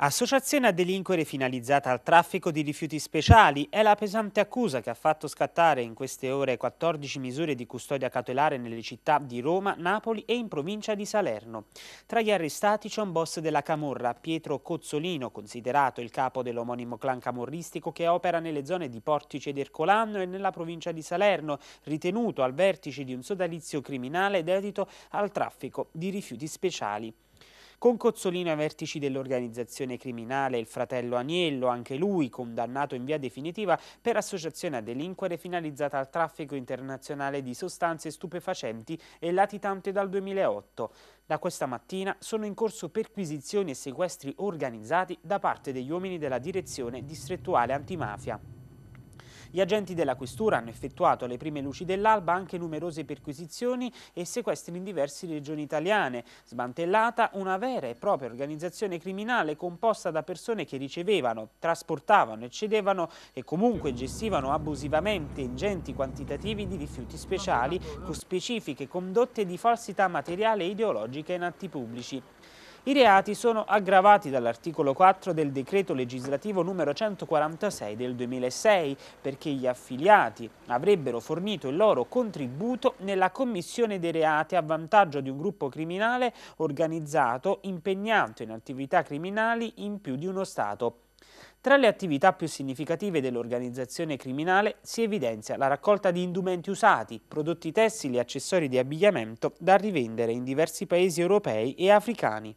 Associazione a delinquere finalizzata al traffico di rifiuti speciali è la pesante accusa che ha fatto scattare in queste ore 14 misure di custodia cautelare nelle città di Roma, Napoli e in provincia di Salerno. Tra gli arrestati c'è un boss della Camorra, Pietro Cozzolino, considerato il capo dell'omonimo clan camorristico che opera nelle zone di Portice d'Ercolano e nella provincia di Salerno, ritenuto al vertice di un sodalizio criminale dedito al traffico di rifiuti speciali con Cozzolino ai vertici dell'organizzazione criminale, il fratello Aniello, anche lui condannato in via definitiva per associazione a delinquere finalizzata al traffico internazionale di sostanze stupefacenti e latitante dal 2008. Da questa mattina sono in corso perquisizioni e sequestri organizzati da parte degli uomini della direzione distrettuale antimafia. Gli agenti della questura hanno effettuato alle prime luci dell'alba anche numerose perquisizioni e sequestri in diverse regioni italiane. Smantellata una vera e propria organizzazione criminale composta da persone che ricevevano, trasportavano, eccedevano e comunque gestivano abusivamente ingenti quantitativi di rifiuti speciali con specifiche condotte di falsità materiale e ideologica in atti pubblici. I reati sono aggravati dall'articolo 4 del decreto legislativo numero 146 del 2006 perché gli affiliati avrebbero fornito il loro contributo nella commissione dei reati a vantaggio di un gruppo criminale organizzato impegnato in attività criminali in più di uno Stato. Tra le attività più significative dell'organizzazione criminale si evidenzia la raccolta di indumenti usati, prodotti tessili e accessori di abbigliamento da rivendere in diversi paesi europei e africani.